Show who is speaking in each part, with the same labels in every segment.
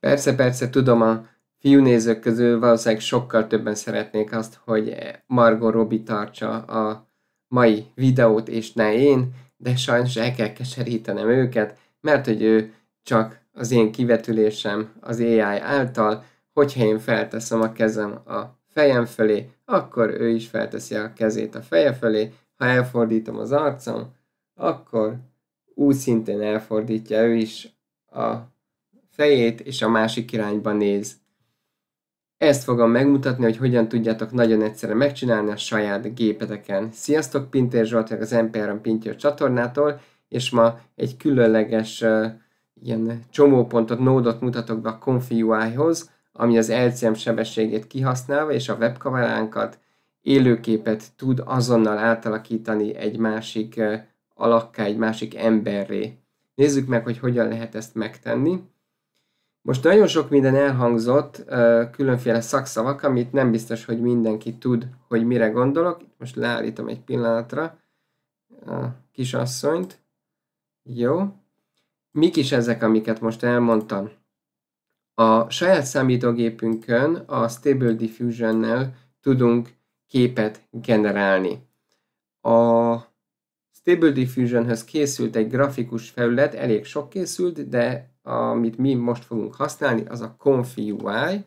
Speaker 1: Persze, persze, tudom, a fiúnézők közül valószínűleg sokkal többen szeretnék azt, hogy Margot Robbie tartsa a mai videót, és ne én, de sajnos el kell keserítenem őket, mert hogy ő csak az én kivetülésem az AI által, hogyha én felteszem a kezem a fejem fölé, akkor ő is felteszi a kezét a feje fölé, ha elfordítom az arcom, akkor úgy szintén elfordítja ő is a fejét, és a másik irányba néz. Ezt fogom megmutatni, hogy hogyan tudjátok nagyon egyszerűen megcsinálni a saját gépeteken. Sziasztok, Pintér Zsolt az NPR-on Pintér csatornától, és ma egy különleges uh, ilyen csomópontot, nódot mutatok be a Confi UI-hoz, ami az LCM sebességét kihasználva és a webkameránkat élőképet tud azonnal átalakítani egy másik uh, alakká, egy másik emberré. Nézzük meg, hogy hogyan lehet ezt megtenni. Most nagyon sok minden elhangzott, különféle szakszavak, amit nem biztos, hogy mindenki tud, hogy mire gondolok. Most leállítom egy pillanatra a kisasszonyt. Jó. Mik is ezek, amiket most elmondtam? A saját számítógépünkön a Stable Diffusion-nel tudunk képet generálni. A Stable Diffusion-höz készült egy grafikus felület, elég sok készült, de amit mi most fogunk használni, az a Confi UI.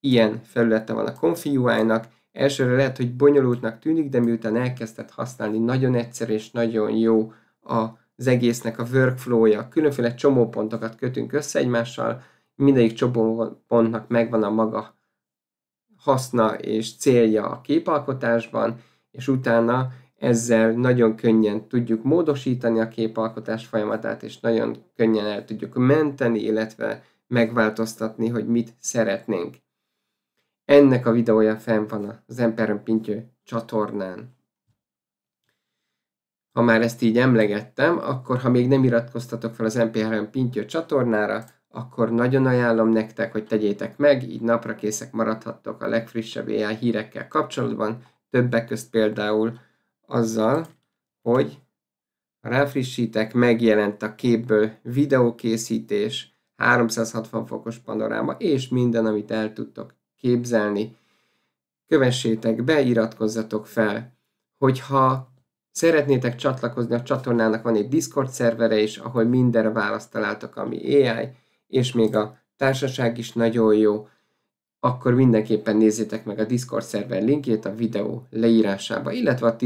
Speaker 1: Ilyen felülete van a Confi UI-nak. Elsőre lehet, hogy bonyolultnak tűnik, de miután elkezdted használni, nagyon egyszerű és nagyon jó az egésznek a workflow-ja. Különféle csomópontokat kötünk össze egymással, mindegyik csomópontnak megvan a maga haszna és célja a képalkotásban, és utána ezzel nagyon könnyen tudjuk módosítani a képalkotás folyamatát, és nagyon könnyen el tudjuk menteni, illetve megváltoztatni, hogy mit szeretnénk. Ennek a videója fenn van az Emperon Pintyő csatornán. Ha már ezt így emlegettem, akkor ha még nem iratkoztatok fel az Emperon Pintyő csatornára, akkor nagyon ajánlom nektek, hogy tegyétek meg, így napra készek maradhattok a legfrissebb AI hírekkel kapcsolatban, többek közt például azzal, hogy refrissítek, megjelent a képből videókészítés, 360 fokos panoráma, és minden, amit el tudtok képzelni. Kövessétek be, iratkozzatok fel. Hogyha szeretnétek csatlakozni, a csatornának van egy Discord szervere is, ahol mindenre választ találtok, ami AI, és még a társaság is nagyon jó, akkor mindenképpen nézzétek meg a Discord szerver linkjét a videó leírásába, illetve a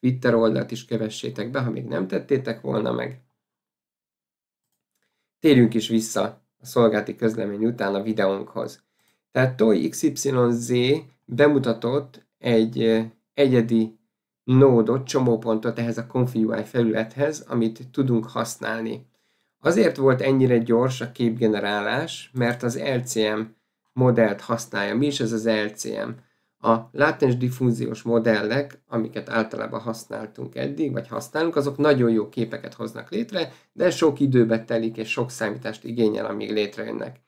Speaker 1: Twitter oldalt is kövessétek be, ha még nem tettétek volna meg. Térjünk is vissza a szolgálati közlemény után a videónkhoz. Tehát Toy XYZ bemutatott egy egyedi nódot, csomópontot ehhez a ConfUI felülethez, amit tudunk használni. Azért volt ennyire gyors a képgenerálás, mert az LCM modellt használja. Mi is ez az LCM? A látens diffúziós modellek, amiket általában használtunk eddig, vagy használunk, azok nagyon jó képeket hoznak létre, de sok időbe telik és sok számítást igényel, amíg létrejönnek.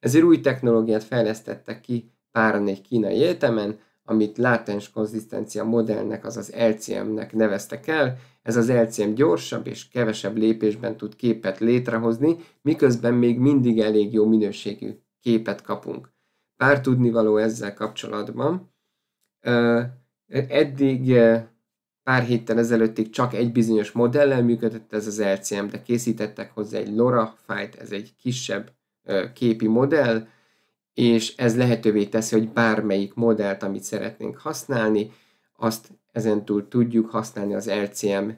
Speaker 1: Ezért új technológiát fejlesztettek ki pár egy kínai egyetemen, amit látens konzisztencia modellnek, azaz LCM-nek neveztek el. Ez az LCM gyorsabb és kevesebb lépésben tud képet létrehozni, miközben még mindig elég jó minőségű képet kapunk. Pár tudnivaló ezzel kapcsolatban, Eddig pár héttel ezelőttig csak egy bizonyos modellel működött ez az LCM, de készítettek hozzá egy LoRa fájt, ez egy kisebb képi modell, és ez lehetővé teszi, hogy bármelyik modellt, amit szeretnénk használni, azt ezentúl tudjuk használni az LCM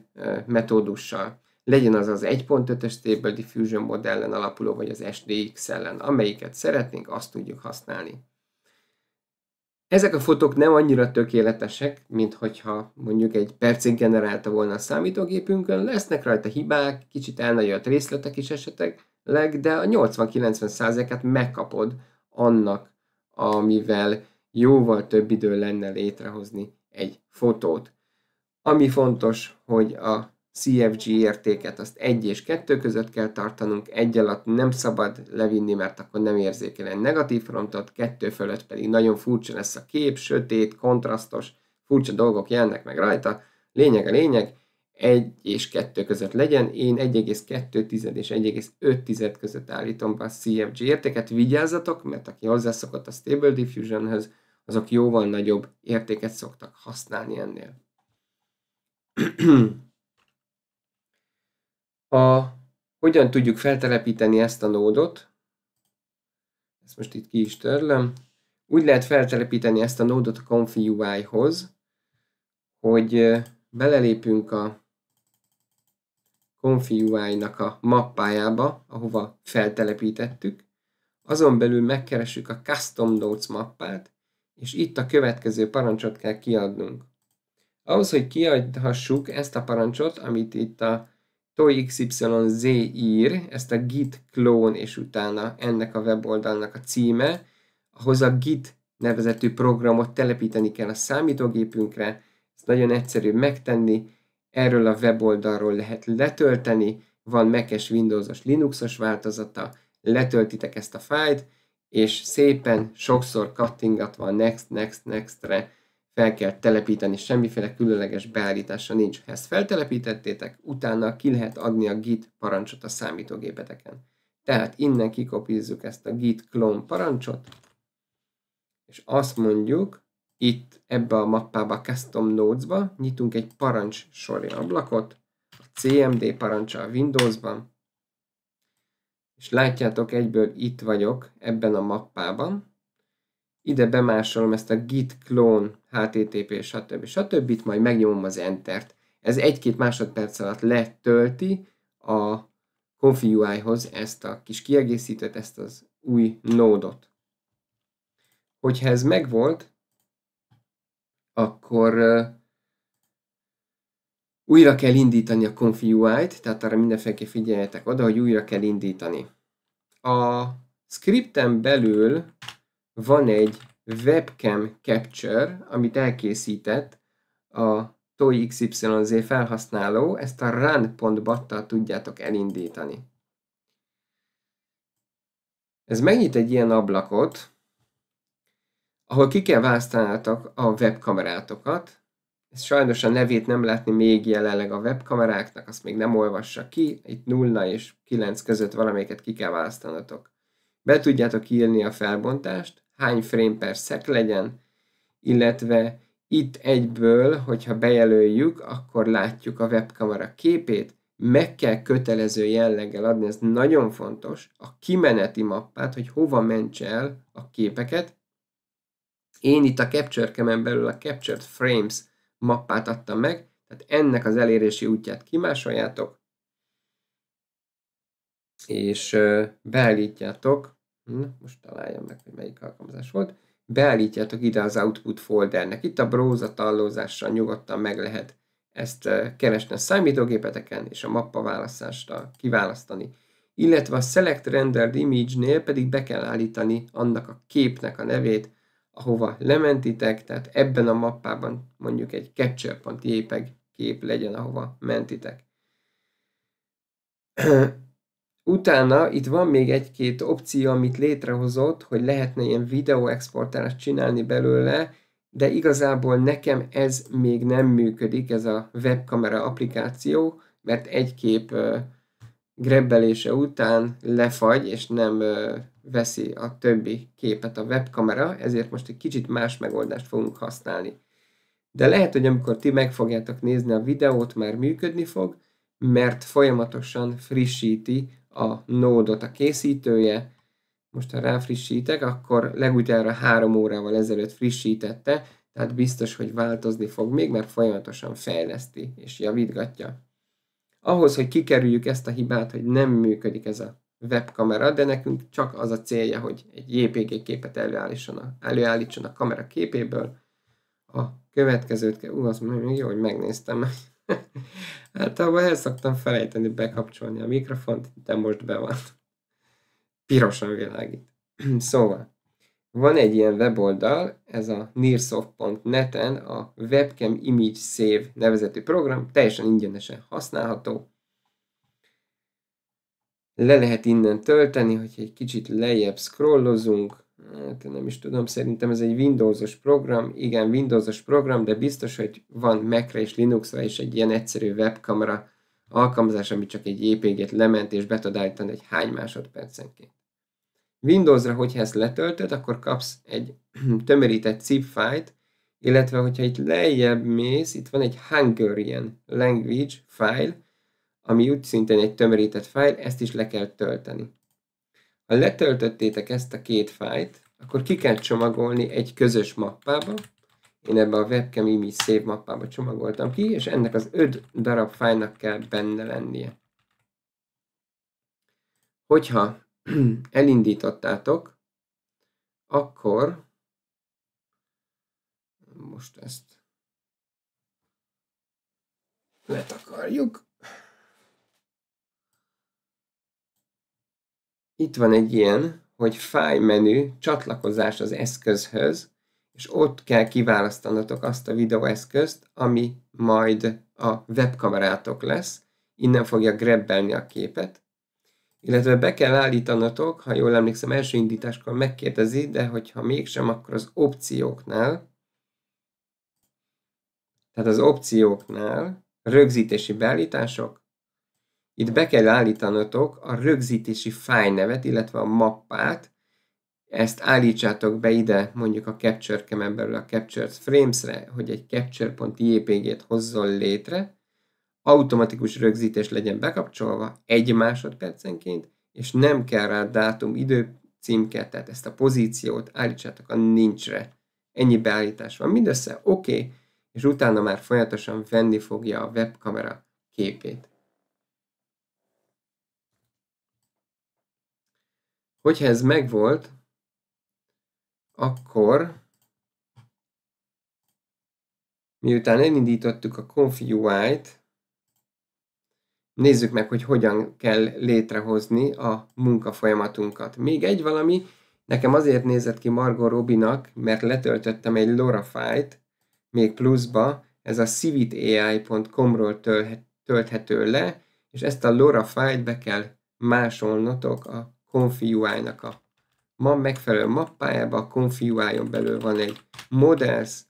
Speaker 1: metódussal. Legyen az az 1.5-ös Stable Diffusion modellen alapuló, vagy az SDX ellen, amelyiket szeretnénk, azt tudjuk használni. Ezek a fotók nem annyira tökéletesek, mint hogyha mondjuk egy percig generálta volna a számítógépünkön, lesznek rajta hibák, kicsit elnagyolt részletek is leg, de a 80-90%-át megkapod annak, amivel jóval több idő lenne létrehozni egy fotót. Ami fontos, hogy a CFG értéket azt 1 és 2 között kell tartanunk, 1 alatt nem szabad levinni, mert akkor nem érzékel egy negatív frontot, 2 fölött pedig nagyon furcsa lesz a kép, sötét, kontrasztos, furcsa dolgok jelennek meg rajta. Lényeg a lényeg, 1 és 2 között legyen, én 1,2 és 1,5 között állítom be a CFG értéket, vigyázzatok, mert aki hozzászokott a Stable diffusion azok jóval nagyobb értéket szoktak használni ennél. A, hogyan tudjuk feltelepíteni ezt a nódot? Ezt most itt ki is törlöm. Úgy lehet feltelepíteni ezt a nódot a Confi UI-hoz, hogy belelépünk a Confi UI-nak a mappájába, ahova feltelepítettük. Azon belül megkeressük a Custom Nodes mappát, és itt a következő parancsot kell kiadnunk. Ahhoz, hogy kiadhassuk ezt a parancsot, amit itt a toxyz ír, ezt a git klón és utána ennek a weboldalnak a címe, ahhoz a git nevezetű programot telepíteni kell a számítógépünkre, ezt nagyon egyszerű megtenni, erről a weboldalról lehet letölteni, van Mac-es, Windows-os, Linuxos változata, letöltitek ezt a fájlt, és szépen sokszor kattingatva a Next, Next, Next-re fel kell telepíteni, semmiféle különleges beállítása nincs. Ha ezt feltelepítettétek, utána ki lehet adni a git parancsot a számítógépeteken. Tehát innen kikopízzuk ezt a git clone parancsot, és azt mondjuk, itt ebbe a mappába, Custom Nodes-ba nyitunk egy parancs sori ablakot, a CMD parancsa a Windows-ban, és látjátok egyből itt vagyok ebben a mappában, ide bemásolom ezt a git clone http stb. stb. Itt majd megnyomom az entert. Ez egy-két másodperc alatt letölti a ConfigUI-hoz ezt a kis kiegészítőt, ezt az új nódot. Hogyha ez megvolt, akkor újra kell indítani a ConfigUI-t, tehát arra mindenféleképp figyeljetek oda, hogy újra kell indítani. A scripten belül van egy webcam capture, amit elkészített a TOI XYZ felhasználó, ezt a run.battal tudjátok elindítani. Ez megnyit egy ilyen ablakot, ahol ki kell választanátok a webkamerátokat. Ez sajnos a nevét nem látni még jelenleg a webkameráknak, azt még nem olvassa ki. Itt 0 és 9 között valamelyiket ki kell választanatok. Be tudjátok írni a felbontást, hány frame per sec legyen, illetve itt egyből, hogyha bejelöljük, akkor látjuk a webkamera képét, meg kell kötelező jelleggel adni, ez nagyon fontos, a kimeneti mappát, hogy hova ments el a képeket. Én itt a Capture Cam-en belül a Captured Frames mappát adtam meg, tehát ennek az elérési útját kimásoljátok, és beállítjátok, hm, most találjam meg, hogy melyik alkalmazás volt, beállítjátok ide az output foldernek. Itt a browser tallózásra nyugodtan meg lehet ezt keresni a számítógépeteken, és a mappa választásra kiválasztani. Illetve a Select Rendered Image-nél pedig be kell állítani annak a képnek a nevét, ahova lementitek, tehát ebben a mappában mondjuk egy capture.jpeg kép legyen, ahova mentitek. Utána itt van még egy-két opció, amit létrehozott, hogy lehetne ilyen videóexportálást csinálni belőle, de igazából nekem ez még nem működik, ez a webkamera applikáció, mert egy kép grebbelése után lefagy, és nem veszi a többi képet a webkamera, ezért most egy kicsit más megoldást fogunk használni. De lehet, hogy amikor ti meg fogjátok nézni a videót, már működni fog, mert folyamatosan frissíti a nódot a készítője, most ha ráfrissítek, akkor legutoljára három órával ezelőtt frissítette, tehát biztos, hogy változni fog még, mert folyamatosan fejleszti és javítgatja. Ahhoz, hogy kikerüljük ezt a hibát, hogy nem működik ez a webkamera, de nekünk csak az a célja, hogy egy JPG képet előállítson a, előállítson a kamera képéből. A következőt kell, ú, az mondom, jó, hogy megnéztem, Hát abban el szoktam felejteni bekapcsolni a mikrofont, de most be van. Pirosan világít. szóval, van egy ilyen weboldal, ez a nearsoft.net-en a Webcam Image Save nevezetű program, teljesen ingyenesen használható. Le lehet innen tölteni, hogy egy kicsit lejjebb scrollozunk, hát nem is tudom, szerintem ez egy Windowsos program, igen, Windowsos program, de biztos, hogy van Macre és Linuxra is egy ilyen egyszerű webkamera alkalmazás, ami csak egy JPG-t lement és be tud állítani, egy hány másodpercenként. Windowsra, hogyha ezt letöltöd, akkor kapsz egy tömörített zip fájt, illetve hogyha itt lejjebb mész, itt van egy Hungarian language file, ami úgy szintén egy tömörített fájl, ezt is le kell tölteni. Ha letöltöttétek ezt a két fájt, akkor ki kell csomagolni egy közös mappába. Én ebbe a webcam imi save mappába csomagoltam ki, és ennek az öt darab fájnak kell benne lennie. Hogyha elindítottátok, akkor most ezt letakarjuk. itt van egy ilyen, hogy fáj menü, csatlakozás az eszközhöz, és ott kell kiválasztanatok azt a videóeszközt, ami majd a webkamerátok lesz, innen fogja grebbelni a képet, illetve be kell állítanatok, ha jól emlékszem, első indításkor megkérdezi, de hogyha mégsem, akkor az opcióknál, tehát az opcióknál rögzítési beállítások, itt be kell állítanotok a rögzítési fájlnevet, illetve a mappát. Ezt állítsátok be ide, mondjuk a Capture cam belül a Capture Frames-re, hogy egy capture.jpg-t hozzon létre, automatikus rögzítés legyen bekapcsolva egy másodpercenként, és nem kell rá dátum, idő, címket, tehát ezt a pozíciót állítsátok a nincsre. Ennyi beállítás van, mindössze oké, okay, és utána már folyamatosan venni fogja a webkamera képét. Hogyha ez megvolt, akkor miután elindítottuk a config t nézzük meg, hogy hogyan kell létrehozni a munkafolyamatunkat. Még egy valami, nekem azért nézett ki Margot Robinak, mert letöltöttem egy LoRa fájt, még pluszba, ez a civitai.com-ról tölthető le, és ezt a LoRa fájt be kell másolnotok a config a ma megfelelő mappájába, a config on belül van egy models,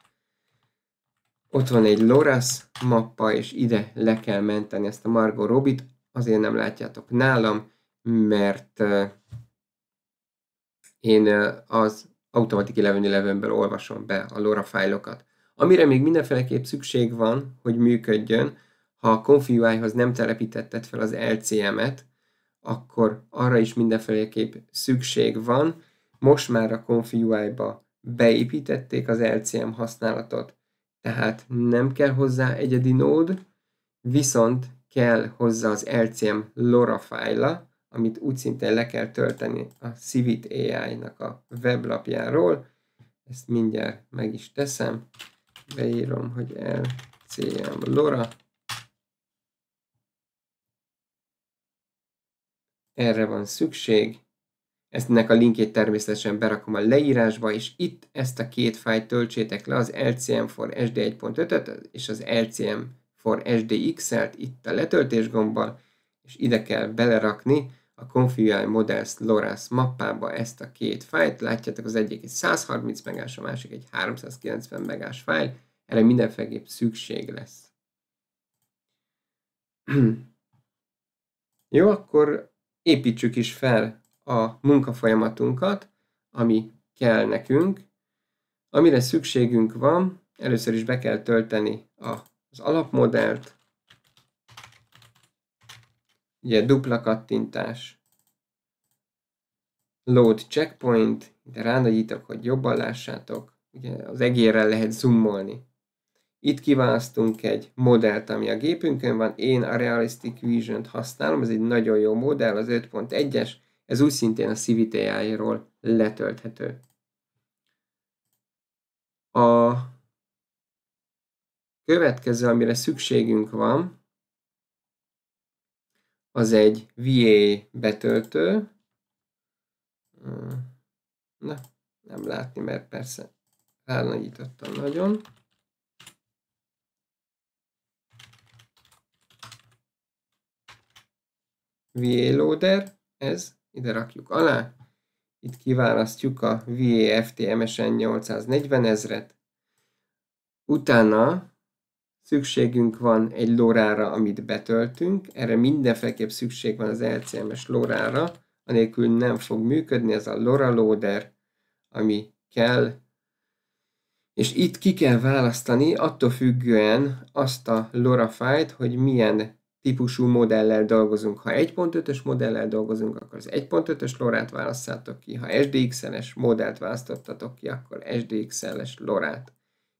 Speaker 1: ott van egy Loras mappa, és ide le kell menteni ezt a Margot Robit, azért nem látjátok nálam, mert én az Automatic 11.11-ből olvasom be a LoRa fájlokat. Amire még mindenféleképp szükség van, hogy működjön, ha a confui nem telepítetted fel az LCM-et, akkor arra is mindenféleképp szükség van. Most már a ConfUI-ba beépítették az LCM használatot, tehát nem kell hozzá egyedi nód, viszont kell hozzá az LCM LoRa fájla, amit úgy szintén le kell tölteni a Civit AI-nak a weblapjáról. Ezt mindjárt meg is teszem. Beírom, hogy LCM LoRa erre van szükség. Ezt a linkjét természetesen berakom a leírásba, és itt ezt a két fájt töltsétek le, az LCM for SD1.5-öt és az LCM for SDX-et itt a letöltés gombbal, és ide kell belerakni a Configure Models LoRaS mappába ezt a két fájt. Látjátok, az egyik egy 130 megás, a másik egy 390 megás fájl. Erre mindenféleképp szükség lesz. Jó, akkor építsük is fel a munkafolyamatunkat, ami kell nekünk. Amire szükségünk van, először is be kell tölteni az alapmodellt, ugye dupla kattintás, load checkpoint, de ránagyítok, hogy jobban lássátok, ugye az egérrel lehet zoomolni. Itt kiválasztunk egy modellt, ami a gépünkön van. Én a Realistic Vision-t használom, ez egy nagyon jó modell, az 5.1-es, ez úgy szintén a CVTI-ról letölthető. A következő, amire szükségünk van, az egy VA betöltő. Hm, na, nem látni, mert persze elnagyítottam nagyon. VA loader, ez, ide rakjuk alá, itt kiválasztjuk a VAFT MSN 840 ezret, utána szükségünk van egy lórára, amit betöltünk, erre mindenféleképp szükség van az LCMS lórára, anélkül nem fog működni ez a LoRa loader, ami kell, és itt ki kell választani attól függően azt a LoRa fájt, hogy milyen típusú modellel dolgozunk. Ha 1.5-ös modellel dolgozunk, akkor az 1.5-ös lorát választjátok ki. Ha SDXL-es modellt választottatok ki, akkor SDXL-es lorát.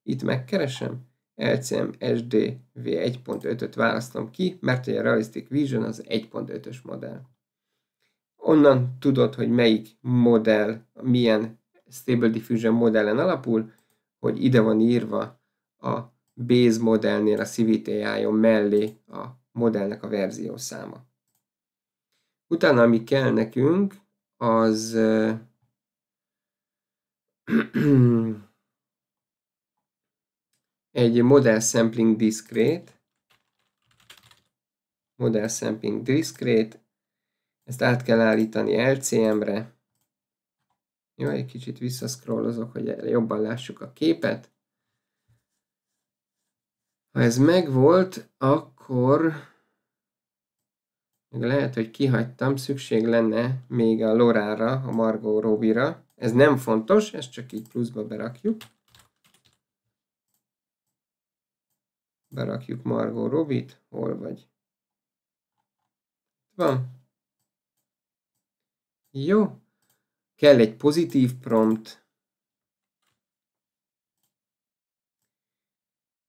Speaker 1: Itt megkeresem, LCM SDV 1.5-öt választom ki, mert a Realistic Vision az 1.5-ös modell. Onnan tudod, hogy melyik modell, milyen Stable Diffusion modellen alapul, hogy ide van írva a base modellnél a CVTI-on mellé a modellnek a száma. Utána, ami kell nekünk, az egy model sampling discrete, model sampling discrete, ezt át kell állítani LCM-re. Jó, egy kicsit visszaszkrollozok, hogy jobban lássuk a képet. Ha ez megvolt, akkor akkor még lehet, hogy kihagytam, szükség lenne még a Lorára, a Margot Robira. Ez nem fontos, ezt csak így pluszba berakjuk. Berakjuk Margot Robit, hol vagy? Van. Jó. Kell egy pozitív prompt.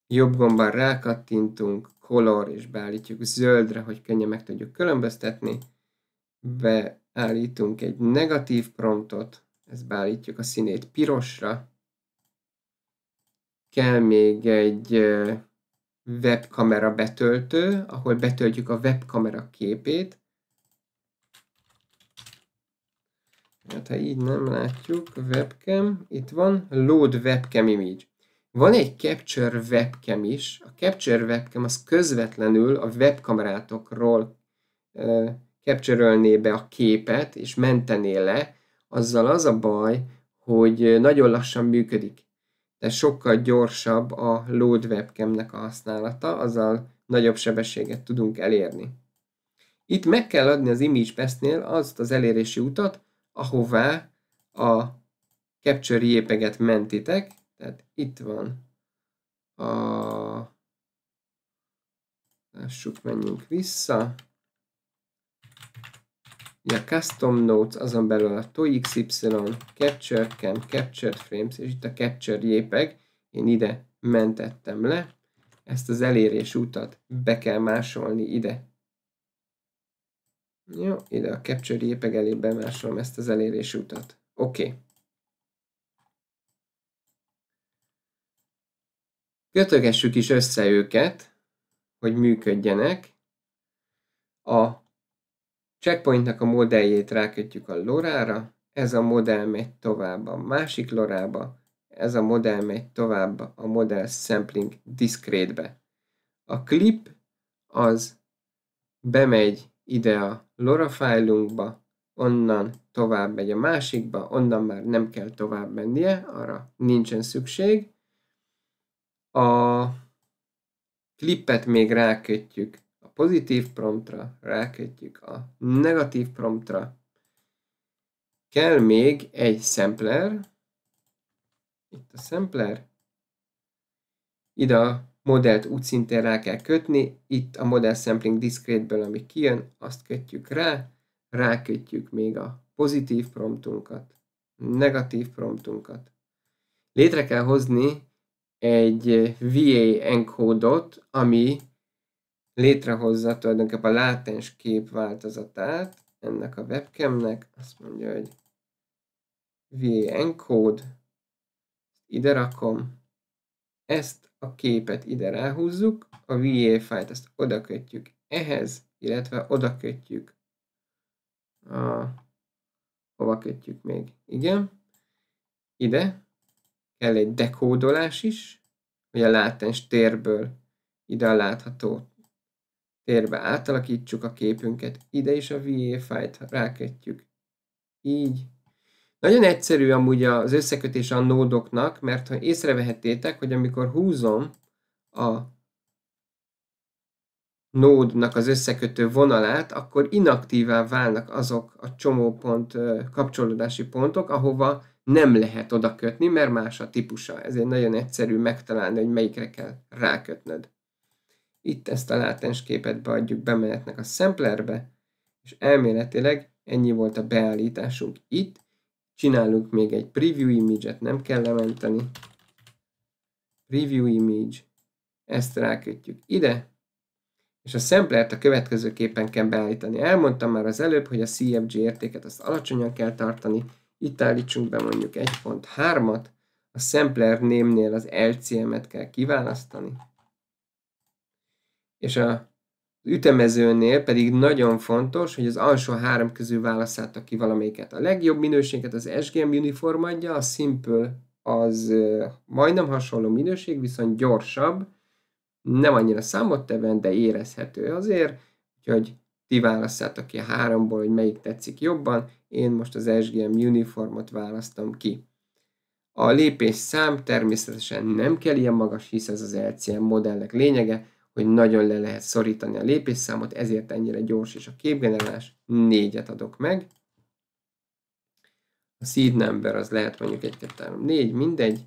Speaker 1: Jobb gombán rákattintunk, color, és beállítjuk zöldre, hogy könnyen meg tudjuk különböztetni. Beállítunk egy negatív promptot, ezt beállítjuk a színét pirosra. Kell még egy webkamera betöltő, ahol betöltjük a webkamera képét. Hát ha így nem látjuk, webcam, itt van, load webcam image. Van egy Capture webcam is. A Capture webcam az közvetlenül a webkamerátokról e, capture be a képet, és mentené le. Azzal az a baj, hogy nagyon lassan működik. De sokkal gyorsabb a load webcamnek a használata, azzal nagyobb sebességet tudunk elérni. Itt meg kell adni az image Pass-nél azt az elérési utat, ahová a capture jépeget mentitek, tehát itt van a... Lássuk, menjünk vissza. Ugye a custom notes, azon belül a toxy, capture cam, capture frames, és itt a capture jpeg, én ide mentettem le, ezt az elérés utat be kell másolni ide. Jó, ide a capture jpeg elé bemásolom ezt az elérés utat. Oké. Okay. Kötögessük is össze őket, hogy működjenek. A checkpointnak a modelljét rákötjük a lorára, ez a modell megy tovább a másik lorába, ez a modell megy tovább a modell sampling diszkrétbe. A clip az bemegy ide a LoRa fájlunkba, onnan tovább megy a másikba, onnan már nem kell tovább mennie, arra nincsen szükség. A klipet még rákötjük a pozitív promptra, rákötjük a negatív promptra. Kell még egy sampler. Itt a sampler. Ide a modellt úgy szintén rá kell kötni, itt a model sampling discrete-ből, ami kijön, azt kötjük rá, rákötjük még a pozitív promptunkat, negatív promptunkat. Létre kell hozni egy eh, VA enkódot, ami létrehozza tulajdonképpen a látens kép változatát ennek a webcamnek. Azt mondja, hogy VA encode, ide rakom, ezt a képet ide ráhúzzuk, a VA fájt ezt oda kötjük ehhez, illetve oda kötjük a, hova kötjük még, igen, ide, kell egy dekódolás is, hogy a látens térből ide a látható térbe átalakítsuk a képünket, ide is a VA fájt ráketjük. Így. Nagyon egyszerű amúgy az összekötés a nódoknak, mert ha észrevehettétek, hogy amikor húzom a nódnak az összekötő vonalát, akkor inaktívá válnak azok a csomópont kapcsolódási pontok, ahova nem lehet oda kötni, mert más a típusa. Ezért nagyon egyszerű megtalálni, hogy melyikre kell rákötnöd. Itt ezt a látens képet beadjuk bemenetnek a szemplerbe, és elméletileg ennyi volt a beállításunk itt. Csinálunk még egy preview image-et, nem kell lementeni. Preview image, ezt rákötjük ide, és a szemplert a következőképpen kell beállítani. Elmondtam már az előbb, hogy a CFG értéket azt alacsonyan kell tartani, itt állítsunk be mondjuk 1.3-at, a sampler némnél az LCM-et kell kiválasztani, és a ütemezőnél pedig nagyon fontos, hogy az alsó három közül válasszátok ki valamelyiket. A legjobb minőséget az SGM uniform adja, a Simple az majdnem hasonló minőség, viszont gyorsabb, nem annyira számottevően, de érezhető azért, úgyhogy ti választjátok ki a háromból, hogy melyik tetszik jobban, én most az SGM uniformot választom ki. A lépés szám természetesen nem kell ilyen magas, hisz ez az LCM modellek lényege, hogy nagyon le lehet szorítani a lépésszámot, ezért ennyire gyors is a képgenerálás. Négyet adok meg. A seed number az lehet mondjuk 1, 2, 3, 4, mindegy.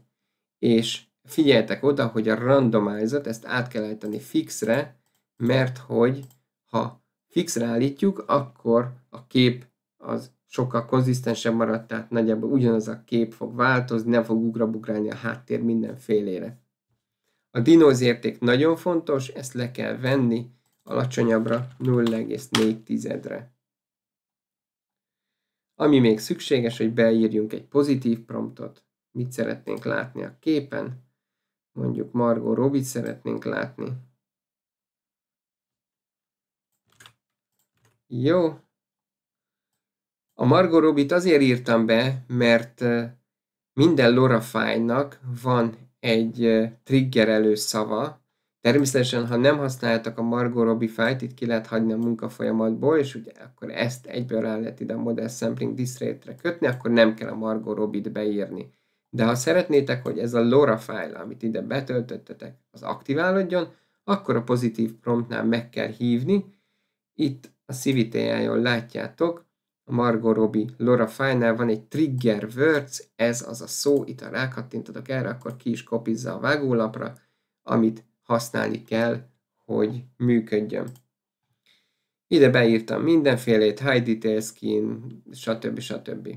Speaker 1: És figyeltek oda, hogy a randomizer ezt át kell állítani fixre, mert hogy ha fixre állítjuk, akkor a kép az sokkal konzisztensebb marad, tehát nagyjából ugyanaz a kép fog változni, nem fog ugrabugrálni a háttér mindenfélére. A dinóz érték nagyon fontos, ezt le kell venni alacsonyabbra 0,4-re. Ami még szükséges, hogy beírjunk egy pozitív promptot, mit szeretnénk látni a képen, mondjuk Margot Robit szeretnénk látni, Jó. A Margot Robit azért írtam be, mert minden Laura Fine-nak van egy triggerelő szava. Természetesen, ha nem használtak a Margot Robbie fájt, itt ki lehet hagyni a munkafolyamatból, és ugye akkor ezt egyből rá lehet ide a Model Sampling Distrate-re kötni, akkor nem kell a Margot Robbie-t beírni. De ha szeretnétek, hogy ez a Laura fájl, amit ide betöltöttetek, az aktiválódjon, akkor a pozitív promptnál meg kell hívni. Itt a civitéjájon látjátok, a Margot Robbie Laura Fine-nál van egy trigger words, ez az a szó, itt ha rákattintatok erre, akkor ki is kopizza a vágólapra, amit használni kell, hogy működjön. Ide beírtam mindenfélét, high detail skin, stb. stb.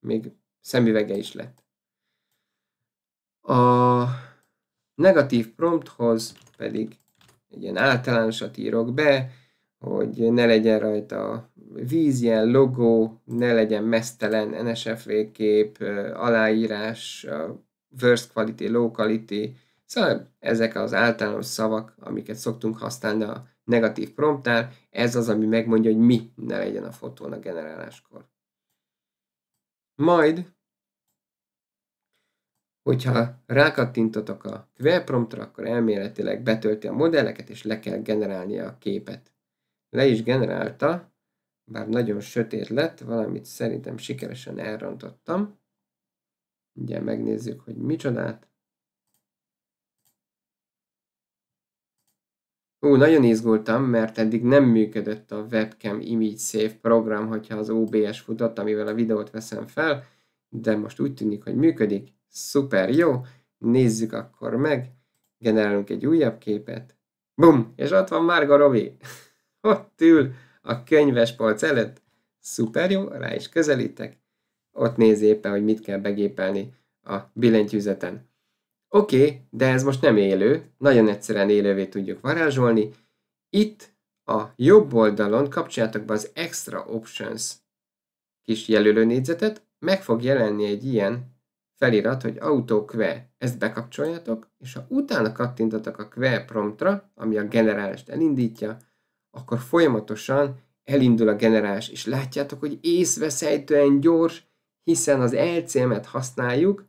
Speaker 1: Még szemüvege is lett. A negatív prompthoz pedig egy ilyen általánosat írok be, hogy ne legyen rajta víz, ilyen logó, ne legyen mesztelen NSF kép, aláírás, worst quality, low quality, szóval ezek az általános szavak, amiket szoktunk használni a negatív promptnál, ez az, ami megmondja, hogy mi ne legyen a fotón a generáláskor. Majd, hogyha rákattintotok a QL promptra, akkor elméletileg betölti a modelleket, és le kell generálni a képet. Le is generálta, bár nagyon sötét lett, valamit szerintem sikeresen elrontottam. Ugye megnézzük, hogy micsodát. Ú, nagyon izgultam, mert eddig nem működött a webcam image save program, hogyha az OBS futott, amivel a videót veszem fel, de most úgy tűnik, hogy működik. Szuper, jó. Nézzük akkor meg. Generálunk egy újabb képet. Bum! És ott van Márga Robi. ott ül a polc előtt, szuper jó, rá is közelítek, ott nézi éppen, hogy mit kell begépelni a billentyűzeten. Oké, okay, de ez most nem élő, nagyon egyszerűen élővé tudjuk varázsolni. Itt a jobb oldalon kapcsoljátok be az Extra Options kis jelölő négyzetet, meg fog jelenni egy ilyen felirat, hogy Auto Que, Ezt bekapcsoljátok, és ha utána kattintatok a Que promptra, ami a generálást elindítja, akkor folyamatosan elindul a generálás és látjátok, hogy észveszejtően gyors, hiszen az LCM-et használjuk,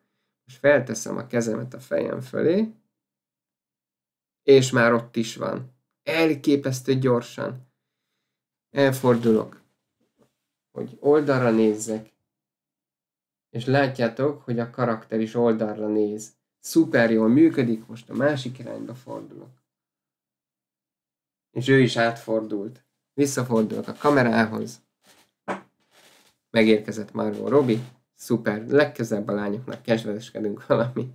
Speaker 1: és felteszem a kezemet a fejem fölé, és már ott is van. Elképesztő gyorsan. Elfordulok, hogy oldalra nézzek, és látjátok, hogy a karakter is oldalra néz. Szuper jól működik, most a másik irányba fordulok és ő is átfordult. visszafordult a kamerához, megérkezett Margot Robi. szuper, Legközelebb a lányoknak kedveskedünk valami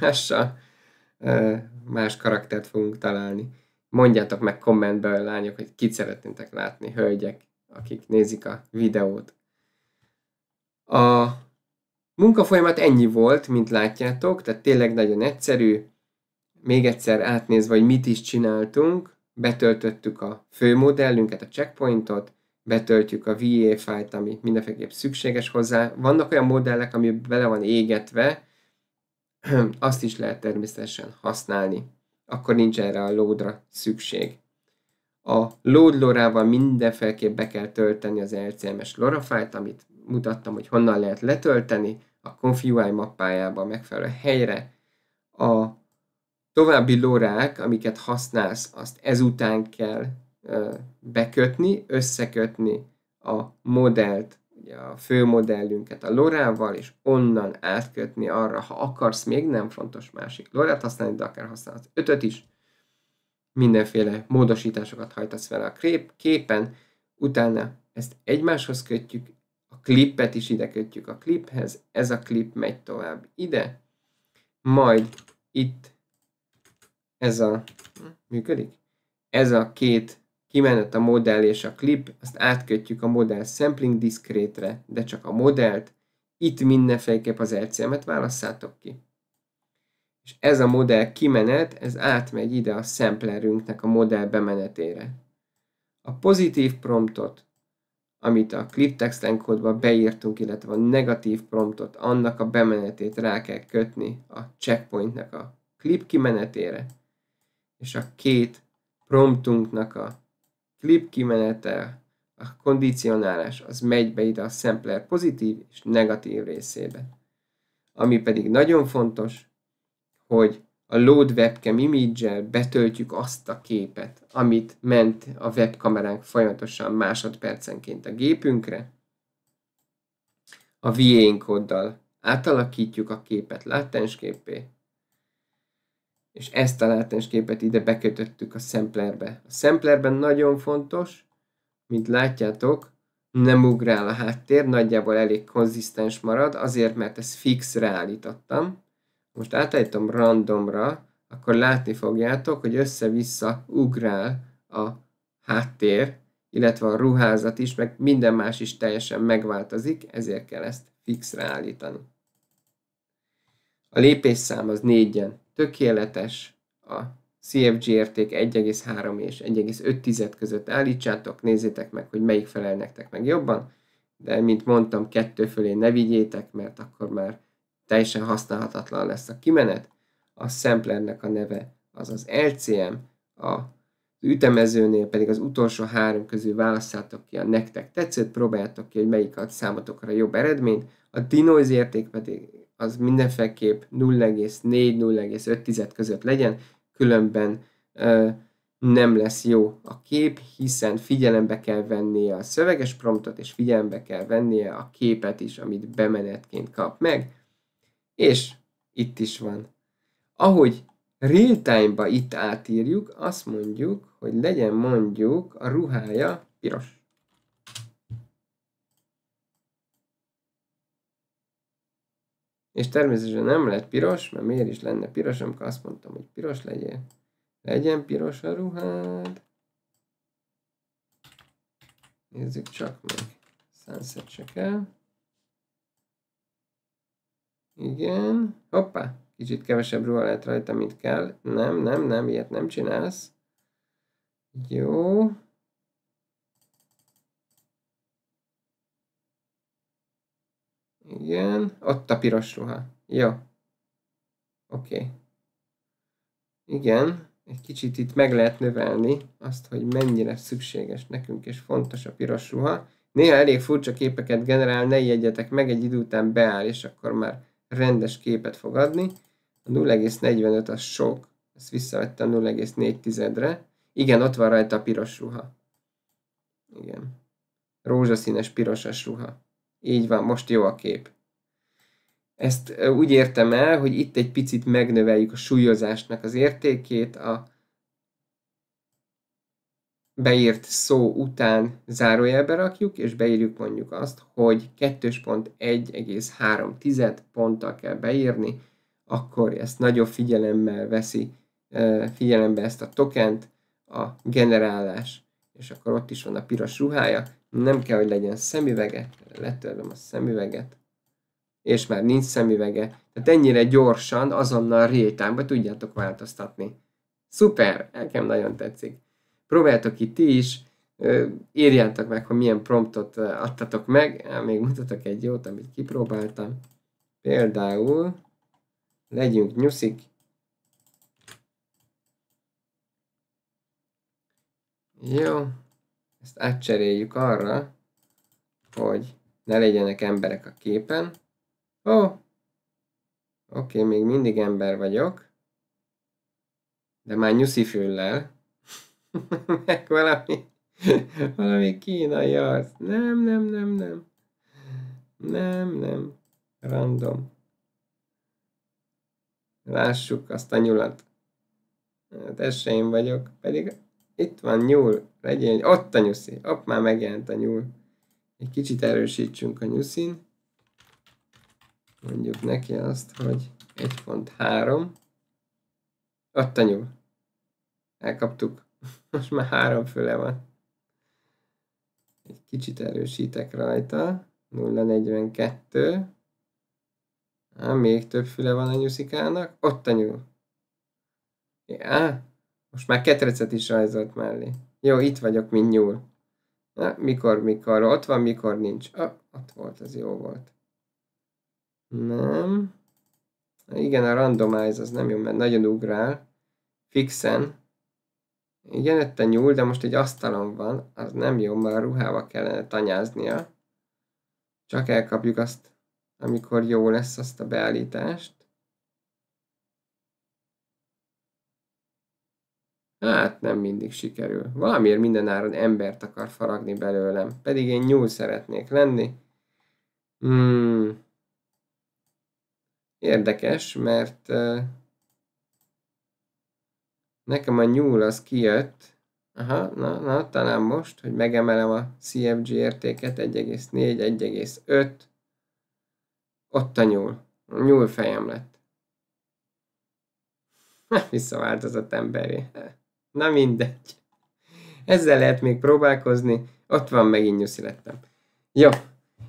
Speaker 1: mással, más karaktert fogunk találni. Mondjátok meg kommentbe a lányok, hogy kit szeretnétek látni, hölgyek, akik nézik a videót. A munkafolyamat ennyi volt, mint látjátok, tehát tényleg nagyon egyszerű. Még egyszer átnézve, hogy mit is csináltunk, betöltöttük a főmodellünket, a checkpointot, betöltjük a VA fájt, ami mindenféleképp szükséges hozzá. Vannak olyan modellek, ami bele van égetve, azt is lehet természetesen használni. Akkor nincs erre a loadra szükség. A load lorával mindenféleképp be kell tölteni az LCMS lora fájt, amit mutattam, hogy honnan lehet letölteni, a ConfUI mappájába megfelelő helyre. A további lórák, amiket használsz, azt ezután kell bekötni, összekötni a modellt, ugye a főmodellünket a lorával, és onnan átkötni arra, ha akarsz még nem fontos másik lorát használni, de akár használhatsz ötöt is, mindenféle módosításokat hajtasz vele a kép, képen, utána ezt egymáshoz kötjük, a klippet is ide kötjük a kliphez, ez a klip megy tovább ide, majd itt ez a, működik? Ez a két kimenet a modell és a clip azt átkötjük a modell sampling diszkrétre, de csak a modellt, itt mindenféleképp az lcm et válasszátok ki. És ez a modell kimenet, ez átmegy ide a samplerünknek a modell bemenetére. A pozitív promptot, amit a clip text encode beírtunk, illetve a negatív promptot, annak a bemenetét rá kell kötni a checkpointnek a clip kimenetére és a két promptunknak a clip kimenete, a kondicionálás, az megy be ide a sampler pozitív és negatív részébe. Ami pedig nagyon fontos, hogy a load webcam image betöltjük azt a képet, amit ment a webkameránk folyamatosan másodpercenként a gépünkre. A VA encoddal átalakítjuk a képet látensképpé, és ezt a képet ide bekötöttük a szemplerbe. A szemplerben nagyon fontos, mint látjátok, nem ugrál a háttér, nagyjából elég konzisztens marad, azért, mert ezt fix állítottam. Most átállítom randomra, akkor látni fogjátok, hogy össze-vissza ugrál a háttér, illetve a ruházat is, meg minden más is teljesen megváltozik, ezért kell ezt fixre állítani. A lépésszám az négyen tökéletes a CFG érték 1,3 és 1,5 között állítsátok, nézzétek meg, hogy melyik felel nektek meg jobban, de mint mondtam, kettő fölé ne vigyétek, mert akkor már teljesen használhatatlan lesz a kimenet. A samplernek a neve az az LCM, a ütemezőnél pedig az utolsó három közül válasszátok ki a nektek tetszőt próbáljátok ki, hogy melyik ad számotokra jobb eredményt, a dinoise érték pedig az mindenféleképp 0,4-0,5 között legyen, különben ö, nem lesz jó a kép, hiszen figyelembe kell vennie a szöveges promptot, és figyelembe kell vennie a képet is, amit bemenetként kap meg. És itt is van. Ahogy real-time-ba itt átírjuk, azt mondjuk, hogy legyen mondjuk a ruhája piros. és természetesen nem lett piros, mert miért is lenne piros, amikor azt mondtam, hogy piros legyen, Legyen piros a ruhád. Nézzük csak meg. Sunset se kell. Igen. Hoppá! Kicsit kevesebb ruha lehet rajta, mint kell. Nem, nem, nem, ilyet nem csinálsz. Jó. Igen, ott a piros ruha. Jó. Oké. Okay. Igen, egy kicsit itt meg lehet növelni azt, hogy mennyire szükséges nekünk és fontos a piros ruha. Néha elég furcsa képeket generál, ne jegyetek meg, egy idő után beáll, és akkor már rendes képet fog adni. A 0,45 az sok, ezt visszavettem a 0,4-re. Igen, ott van rajta a piros ruha. Igen. Rózsaszínes pirosas ruha. Így van, most jó a kép. Ezt úgy értem el, hogy itt egy picit megnöveljük a súlyozásnak az értékét, a beírt szó után zárójelbe rakjuk, és beírjuk mondjuk azt, hogy 2.1,3 ponttal kell beírni, akkor ezt nagyobb figyelemmel veszi figyelembe ezt a tokent, a generálás, és akkor ott is van a piros ruhája, nem kell, hogy legyen szemüvege, letörlöm a szemüveget, és már nincs szemüvege. Tehát ennyire gyorsan, azonnal rétánba tudjátok változtatni. Szuper, nekem nagyon tetszik. Próbáljátok ki ti is, írjátok meg, hogy milyen promptot adtatok meg. Még mutatok egy jót, amit kipróbáltam. Például legyünk nyuszik. Jó, ezt átcseréljük arra, hogy ne legyenek emberek a képen. Ó, oh. oké, okay, még mindig ember vagyok. De már nyuszi füllel. Meg valami, valami kínai arc. Nem, nem, nem, nem. Nem, nem. Random. Lássuk azt a nyulat. Hát ez se én vagyok. Pedig itt van nyúl. Legyen, ott a nyuszi. Ott már megjelent a nyúl. Egy kicsit erősítsünk a nyuszin mondjuk neki azt, hogy 1.3. Ott a nyúl. Elkaptuk. Most már három füle van. Egy kicsit erősítek rajta. 0.42. Á, még több füle van a nyuszikának. Ott a nyúl. ja. most már ketrecet is rajzolt mellé. Jó, itt vagyok, mint nyúl. Na, mikor, mikor, ott van, mikor nincs. Ah, ott volt, az jó volt. Nem. Igen, a randomize az nem jó, mert nagyon ugrál. Fixen. Igen a nyúl, de most egy asztalon van, az nem jó, már ruhával kellene tanyáznia. Csak elkapjuk azt, amikor jó lesz azt a beállítást. Hát nem mindig sikerül. Valamiért mindenáron embert akar faragni belőlem, pedig én nyúl szeretnék lenni. Hmm. Érdekes, mert nekem a nyúl az kijött, Aha, na, na, talán most, hogy megemelem a CFG értéket 1,4, 1,5, ott a nyúl. A nyúl fejem lett. Visszaváltozott emberi. Na mindegy. Ezzel lehet még próbálkozni. Ott van, megint nyuszi lettem. Jó,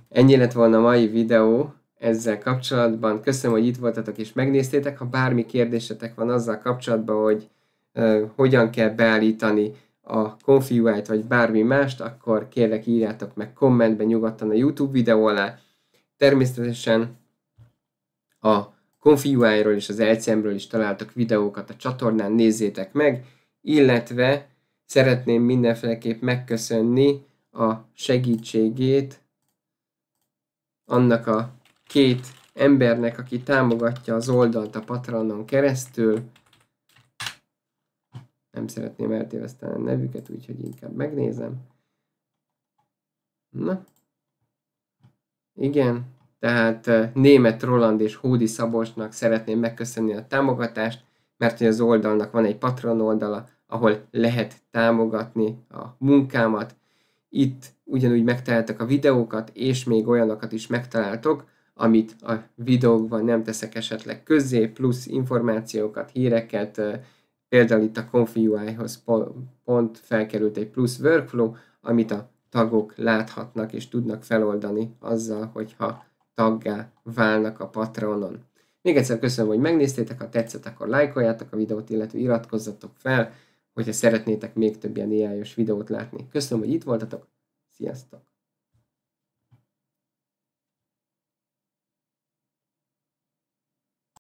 Speaker 1: ennyi lett volna a mai videó ezzel kapcsolatban. Köszönöm, hogy itt voltatok és megnéztétek. Ha bármi kérdésetek van azzal kapcsolatban, hogy uh, hogyan kell beállítani a Confi vagy bármi mást, akkor kérlek írjátok meg kommentben nyugodtan a YouTube videó alá. Természetesen a Confi és az LCM-ről is találtok videókat a csatornán, nézzétek meg, illetve szeretném mindenféleképp megköszönni a segítségét annak a két embernek, aki támogatja az oldalt a Patronon keresztül. Nem szeretném eltéveszteni a nevüket, úgyhogy inkább megnézem. Na. Igen, tehát eh, német Roland és Hódi Szabosnak szeretném megköszönni a támogatást, mert hogy az oldalnak van egy Patron oldala, ahol lehet támogatni a munkámat. Itt ugyanúgy megtaláltak a videókat, és még olyanokat is megtaláltok, amit a videókban nem teszek esetleg közzé, plusz információkat, híreket, például itt a ConfUI-hoz pont felkerült egy plusz workflow, amit a tagok láthatnak és tudnak feloldani azzal, hogyha taggá válnak a Patronon. Még egyszer köszönöm, hogy megnéztétek, ha tetszett, akkor lájkoljátok a videót, illetve iratkozzatok fel, hogyha szeretnétek még több ilyen ai videót látni. Köszönöm, hogy itt voltatok, sziasztok!